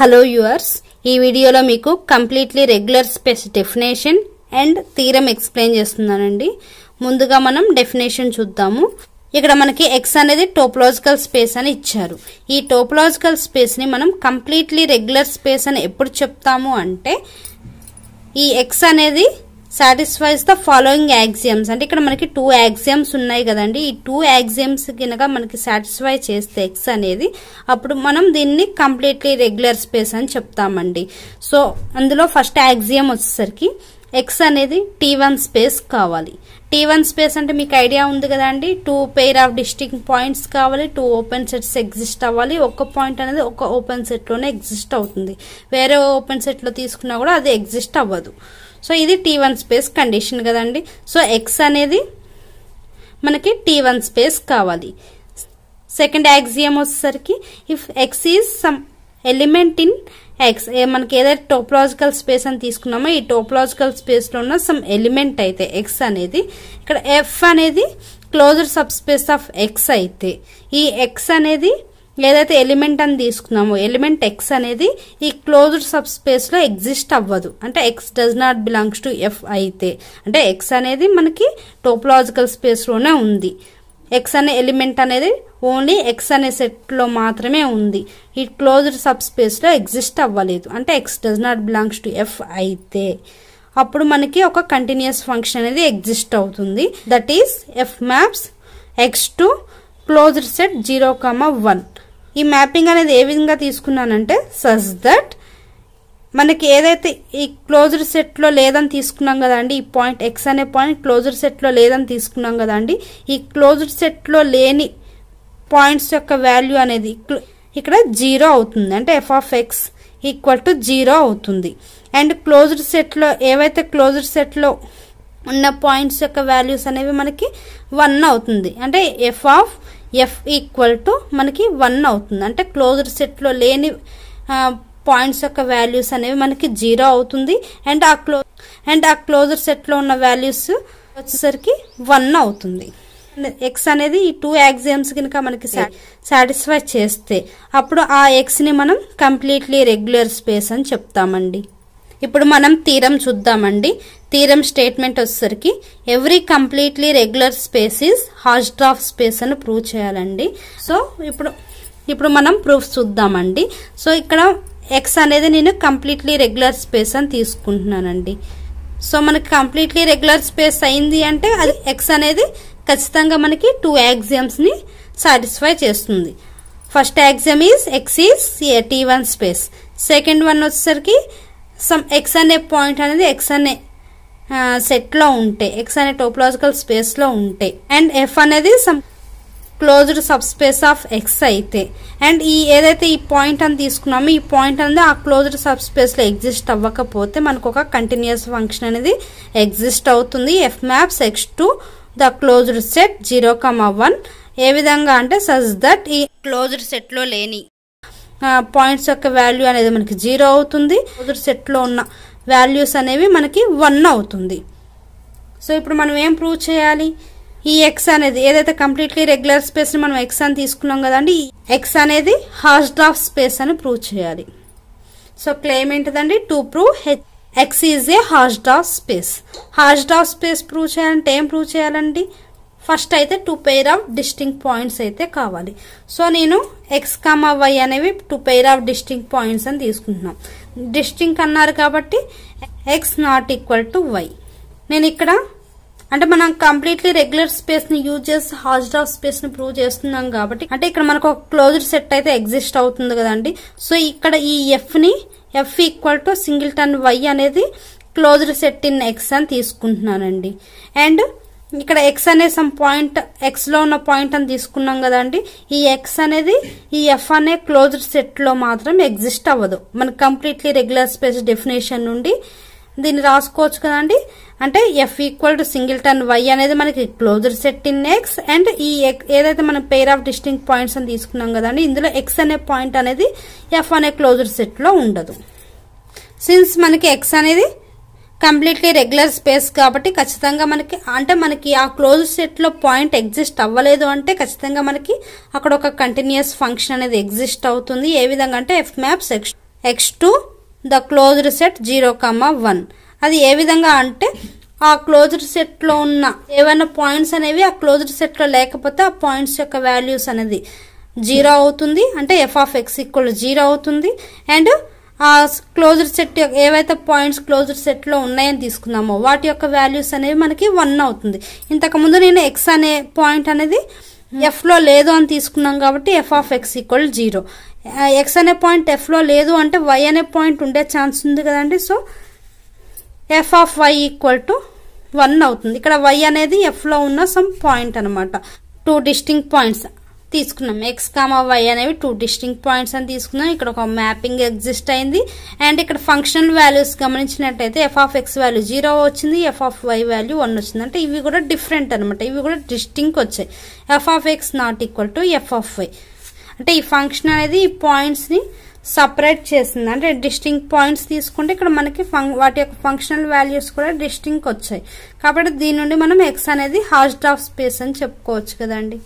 hello yours ఈ వీడియోలో మీకు completely regular space definition and theorem explain చేస్తున్నానండి ముందుగా మనం డెఫినేషన్ చూద్దాము ఇక్కడ మనకి ఎక్స్ అనేది టోపలాజికల్ స్పేస్ అని ఇచ్చారు ఈ టోపలాజికల్ స్పేస్ని మనం కంప్లీట్లీ రెగ్యులర్ స్పేస్ అని ఎప్పుడు చెప్తాము అంటే ఈ ఎక్స్ అనేది సాటిస్ఫైస్ ద ఫాలోయింగ్ యాగ్జియమ్స్ అంటే ఇక్కడ మనకి టూ యాగ్జియమ్స్ ఉన్నాయి కదండి ఈ టూ యాగ్జియమ్స్ కనుక మనకి సాటిస్ఫై చేస్తే ఎక్స్ అనేది అప్పుడు మనం దీన్ని కంప్లీట్లీ రెగ్యులర్ స్పేస్ అని చెప్తామండి సో అందులో ఫస్ట్ యాగ్జియం వచ్చేసరికి ఎక్స్ అనేది టీ స్పేస్ కావాలి టీ వన్ స్పేస్ అంటే మీకు ఐడియా ఉంది కదండి two pair of distinct points కావాలి టూ ఓపెన్ సెట్స్ ఎగ్జిస్ట్ అవ్వాలి ఒక పాయింట్ అనేది ఒక ఓపెన్ సెట్లోనే ఎగ్జిస్ట్ అవుతుంది వేరే ఓపెన్ సెట్లో తీసుకున్నా కూడా అది ఎగ్జిస్ట్ అవ్వదు సో ఇది టీ వన్ స్పేస్ కండిషన్ కదండి సో ఎక్స్ అనేది మనకి టీ వన్ స్పేస్ కావాలి సెకండ్ యాక్సియం వచ్చేసరికి if X is some element in X మనకి ఏదైతే టోపలాజికల్ స్పేస్ అని తీసుకున్నామో ఈ టోపలాజికల్ స్పేస్లో ఉన్న సమ్ ఎలిమెంట్ అయితే ఎక్స్ అనేది ఇక్కడ ఎఫ్ అనేది closed subspace of X అయితే ఈ ఎక్స్ అనేది ఏదైతే ఎలిమెంట్ అని తీసుకున్నామో ఎలిమెంట్ ఎక్స్ అనేది ఈ క్లోజ్డ్ సబ్ స్పేస్లో ఎగ్జిస్ట్ అవ్వదు అంటే X does not belongs to F అయితే అంటే ఎక్స్ అనేది మనకి టోపలాజికల్ స్పేస్లోనే ఉంది ఎక్స్ అనే ఎలిమెంట్ అనేది ఓన్లీ ఎక్స్ అనే సెట్లో మాత్రమే ఉంది ఈ క్లోజ్డ్ సబ్ లో ఎగ్జిస్ట్ అవ్వలేదు అంటే X does not belongs to F అయితే అప్పుడు మనకి ఒక కంటిన్యూస్ ఫంక్షన్ అనేది ఎగ్జిస్ట్ అవుతుంది that is F maps X to closed set zero comma one ఈ మ్యాపింగ్ అనేది ఏ విధంగా తీసుకున్నానంటే సజ్ దట్ మనకి ఏదైతే ఈ క్లోజ్డ్ సెట్లో లేదని తీసుకున్నాం కదండి ఈ పాయింట్ ఎక్స్ అనే పాయింట్ క్లోజ్డ్ సెట్లో లేదని తీసుకున్నాం కదండి ఈ క్లోజ్డ్ సెట్లో లేని పాయింట్స్ యొక్క వాల్యూ అనేది ఇక్కడ జీరో అవుతుంది అంటే F of X equal to zero అవుతుంది అండ్ క్లోజ్డ్ సెట్లో ఏవైతే క్లోజ్డ్ సెట్లో ఉన్న పాయింట్స్ యొక్క వాల్యూస్ అనేవి మనకి వన్ అవుతుంది అంటే F of F equal to మనకి వన్ అవుతుంది అంటే క్లోజ్డ్ సెట్లో లేని పాయింట్స్ యొక్క వాల్యూస్ అనేవి మనకి జీరో అవుతుంది అండ్ ఆ క్లో అండ్ ఆ క్లోజర్ సెట్లో ఉన్న వాల్యూస్ వచ్చేసరికి వన్ అవుతుంది ఎక్స్ అనేది ఈ టూ ఎగ్జామ్స్ కనుక మనకి సాటిస్ఫై చేస్తే అప్పుడు ఆ ఎక్స్ని మనం కంప్లీట్లీ రెగ్యులర్ స్పేస్ అని చెప్తామండి ఇప్పుడు మనం తీరం చూద్దామండి థీరం స్టేట్మెంట్ వచ్చేసరికి every completely regular space is Hausdorff space అని ప్రూవ్ చేయాలండి సో ఇప్పుడు ఇప్పుడు మనం ప్రూఫ్ చూద్దామండి సో ఇక్కడ ఎక్స్ అనేది నేను కంప్లీట్లీ రెగ్యులర్ స్పేస్ అని తీసుకుంటున్నానండి సో మనకి కంప్లీట్లీ రెగ్యులర్ స్పేస్ అయింది అంటే అది ఎక్స్ అనేది ఖచ్చితంగా మనకి టూ యాగ్జియమ్స్ని సాటిస్ఫై చేస్తుంది first axiom is X is T one space second one వచ్చేసరికి సమ్ ఎక్స్ అనే పాయింట్ అనేది ఎక్స్ అనే సెట్లో ఉంటే ఎక్స్ అనే టోపలాజికల్ స్పేస్లో ఉంటే అండ్ ఎఫ్ అనేది closed subspace of X అయితే అండ్ ఈ ఏదైతే ఈ పాయింట్ అని తీసుకున్నామో ఈ పాయింట్ అనేది ఆ క్లోజ్డ్ సబ్ స్పేస్లో ఎగ్జిస్ట్ అవ్వకపోతే మనకు ఒక కంటిన్యూస్ ఫంక్షన్ అనేది ఎగ్జిస్ట్ అవుతుంది F maps X to the closed set zero comma one ఏ విధంగా అంటే సజ్ దట్ ఈ క్లోజ్డ్ సెట్లో లేని పాయింట్స్ యొక్క వాల్యూ అనేది మనకి జీరో అవుతుంది క్లోజ్డ్ సెట్లో ఉన్న వాల్యూస్ అనేవి మనకి వన్ అవుతుంది సో ఇప్పుడు మనం ఏం ప్రూవ్ చేయాలి ఈ ఎక్స్ అనేది ఏదైతే కంప్లీట్లీ రెగ్యులర్ స్పేస్ని మనం ఎక్స్ అని తీసుకున్నాం కదండి ఎక్స్ అనేది హాస్ట్ ఆఫ్ స్పేస్ అని ప్రూవ్ చేయాలి సో క్లెయిమ్ ఏంటిదండి to prove H X is a Hausdorff space Hausdorff space prove చేయాలంటే ఏం ప్రూవ్ చేయాలండి ఫస్ట్ అయితే two pair of distinct points అయితే కావాలి సో నేను ఎక్స్ కామా వై అనేవి two pair of distinct points అని తీసుకుంటున్నాం డిస్టింక్ అన్నారు కాబట్టి X not equal to Y నేను ఇక్కడ అంటే మనం కంప్లీట్లీ రెగ్యులర్ స్పేస్ ని యూజ్ చేసి హాజ్డ్ ఆఫ్ స్పేస్ ని ప్రూవ్ చేస్తున్నాం కాబట్టి అంటే ఇక్కడ మనకు ఒక క్లోజ్డ్ సెట్ అయితే ఎగ్జిస్ట్ అవుతుంది కదండి సో ఇక్కడ ఈ ఎఫ్ ని F equal to singleton Y అనేది క్లోజ్డ్ సెట్ ఇన్ ఎక్స్ అని తీసుకుంటున్నానండి అండ్ ఇక్కడ ఎక్స్ అనే సమ్ పాయింట్ ఎక్స్లో ఉన్న పాయింట్ అని తీసుకున్నాం కదండి ఈ ఎక్స్ అనేది ఈ ఎఫ్ అనే క్లోజ్డ్ సెట్లో మాత్రం ఎగ్జిస్ట్ అవ్వదు మనకి కంప్లీట్లీ రెగ్యులర్ స్పేస్ డెఫినేషన్ నుండి దీన్ని రాసుకోవచ్చు కదండి అంటే ఎఫ్ ఈక్వల్ టు టన్ వై అనేది మనకి closure set in X and ఈ ఏదైతే మనం పేర్ ఆఫ్ డిస్టింగ్ పాయింట్స్ అని తీసుకున్నాం కదండి ఇందులో ఎక్స్ అనే పాయింట్ అనేది ఎఫ్ అనే క్లోజర్ సెట్లో ఉండదు సిన్స్ మనకి ఎక్స్ అనేది కంప్లీట్లీ రెగ్యులర్ స్పేస్ కాబట్టి ఖచ్చితంగా మనకి అంటే మనకి ఆ క్లోజ్ సెట్లో పాయింట్ ఎగ్జిస్ట్ అవ్వలేదు అంటే ఖచ్చితంగా మనకి అక్కడ ఒక కంటిన్యూస్ ఫంక్షన్ అనేది ఎగ్జిస్ట్ అవుతుంది ఏ విధంగా అంటే F maps X X to the closed set zero comma one అది ఏ విధంగా అంటే ఆ క్లోజ్డ్ సెట్లో ఉన్న ఏవైనా పాయింట్స్ అనేవి ఆ క్లోజ్డ్ సెట్లో లేకపోతే ఆ పాయింట్స్ యొక్క వాల్యూస్ అనేది జీరో అవుతుంది అంటే F of X equal zero అవుతుంది అండ్ ఆ క్లోజ్డ్ సెట్ ఏవైతే పాయింట్స్ క్లోజ్డ్ సెట్లో ఉన్నాయని తీసుకున్నామో వాటి యొక్క వాల్యూస్ అనేవి మనకి వన్ అవుతుంది ఇంతకుముందు నేను ఎక్స్ అనే పాయింట్ అనేది ఎఫ్లో లేదు అని తీసుకున్నాం కాబట్టి F of X equal zero X అనే పాయింట్ ఎఫ్లో లేదు అంటే వై అనే పాయింట్ ఉండే ఛాన్స్ ఉంది కదండి so F of Y equal to one అవుతుంది ఇక్కడ వై అనేది ఎఫ్లో ఉన్న సమ్ పాయింట్ అనమాట టూ డిస్టింగ్ పాయింట్స్ తీసుకున్నాం ఎక్స్ కామా వై అనేవి టూ డిస్టింగ్ పాయింట్స్ అని తీసుకున్నాం ఇక్కడ ఒక మ్యాపింగ్ ఎగ్జిస్ట్ అయింది అండ్ ఇక్కడ ఫంక్షనల్ వాల్యూస్ గమనించినట్టయితే F of X value zero వచ్చింది F of y value one వచ్చింది అంటే ఇవి కూడా డిఫరెంట్ అనమాట ఇవి కూడా డిస్టింగ్ వచ్చాయి F of X not equal to F of Y అంటే ఈ ఫంక్షన్ అనేది ఈ పాయింట్స్ని సపరేట్ చేసింది అంటే డిస్టింగ్ పాయింట్స్ తీసుకుంటే ఇక్కడ మనకి వాటి యొక్క ఫంక్షనల్ వాల్యూస్ కూడా డిస్టింగ్ వచ్చాయి కాబట్టి దీని నుండి మనం ఎక్స్ అనేది హాస్ట్ ఆఫ్ స్పేస్ అని చెప్పుకోవచ్చు కదండి